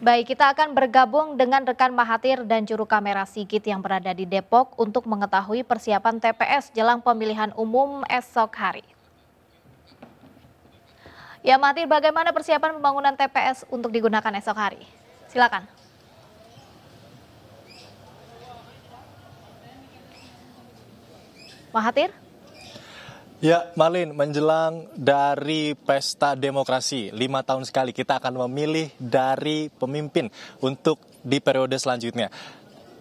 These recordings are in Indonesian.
Baik, kita akan bergabung dengan rekan Mahathir dan juru kamera Sigit yang berada di Depok untuk mengetahui persiapan TPS jelang pemilihan umum esok hari. Ya Mahathir, bagaimana persiapan pembangunan TPS untuk digunakan esok hari? Silakan. Mahathir? Ya, Marlin, menjelang dari pesta demokrasi, lima tahun sekali kita akan memilih dari pemimpin untuk di periode selanjutnya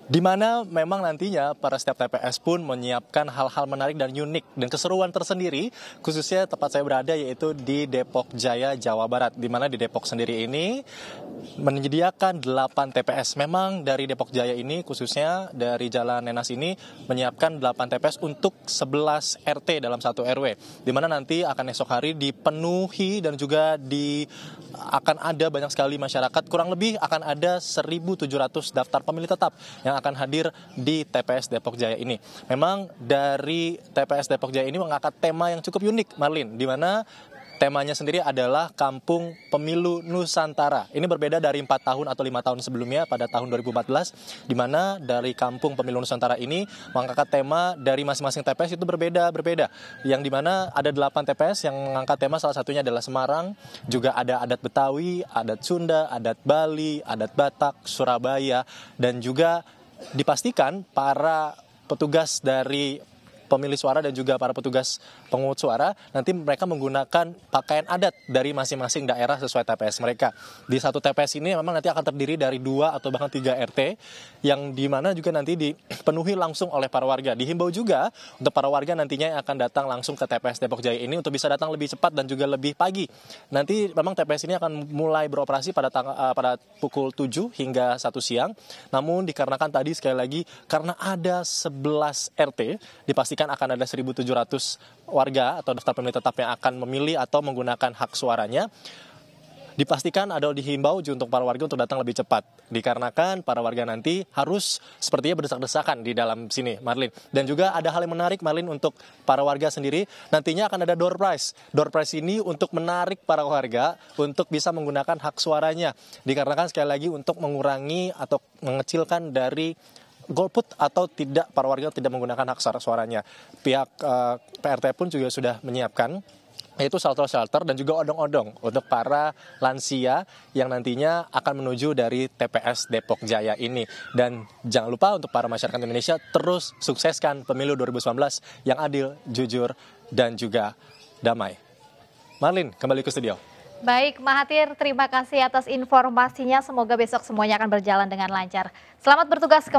di mana memang nantinya para setiap TPS pun menyiapkan hal-hal menarik dan unik dan keseruan tersendiri khususnya tempat saya berada yaitu di Depok Jaya Jawa Barat di mana di Depok sendiri ini menyediakan 8 TPS memang dari Depok Jaya ini khususnya dari Jalan Nenas ini menyiapkan 8 TPS untuk 11 RT dalam satu RW di mana nanti akan esok hari dipenuhi dan juga di akan ada banyak sekali masyarakat kurang lebih akan ada 1.700 daftar pemilih tetap yang akan hadir di TPS Depok Jaya ini. Memang dari TPS Depok Jaya ini mengangkat tema yang cukup unik, Marlin, di mana Temanya sendiri adalah Kampung Pemilu Nusantara. Ini berbeda dari empat tahun atau lima tahun sebelumnya pada tahun 2014, di mana dari Kampung Pemilu Nusantara ini mengangkat tema dari masing-masing TPS itu berbeda berbeda. Yang di mana ada delapan TPS yang mengangkat tema salah satunya adalah Semarang, juga ada adat Betawi, adat Sunda, adat Bali, adat Batak, Surabaya, dan juga dipastikan para petugas dari Pemilih suara dan juga para petugas pengut suara nanti mereka menggunakan pakaian adat dari masing-masing daerah sesuai TPS mereka. Di satu TPS ini memang nanti akan terdiri dari dua atau bahkan tiga RT yang dimana juga nanti dipenuhi langsung oleh para warga. Dihimbau juga untuk para warga nantinya yang akan datang langsung ke TPS Depok Jaya ini untuk bisa datang lebih cepat dan juga lebih pagi. Nanti memang TPS ini akan mulai beroperasi pada tang eh, pada pukul 7 hingga 1 siang. Namun dikarenakan tadi sekali lagi karena ada 11 RT dipastikan dipastikan akan ada 1.700 warga atau daftar pemilih tetap yang akan memilih atau menggunakan hak suaranya dipastikan ada dihimbau untuk para warga untuk datang lebih cepat dikarenakan para warga nanti harus sepertinya berdesak-desakan di dalam sini Marlin dan juga ada hal yang menarik Marlin untuk para warga sendiri nantinya akan ada door prize door prize ini untuk menarik para warga untuk bisa menggunakan hak suaranya dikarenakan sekali lagi untuk mengurangi atau mengecilkan dari golput atau tidak para warga tidak menggunakan hak suara suaranya. Pihak uh, eh, PRT pun juga sudah menyiapkan yaitu shelter-shelter dan juga odong-odong untuk para lansia yang nantinya akan menuju dari TPS Depok Jaya ini. Dan jangan lupa untuk para masyarakat Indonesia terus sukseskan pemilu 2019 yang adil, jujur, dan juga damai. Marlin, kembali ke studio. Baik, Mahathir, terima kasih atas informasinya. Semoga besok semuanya akan berjalan dengan lancar. Selamat bertugas kembali.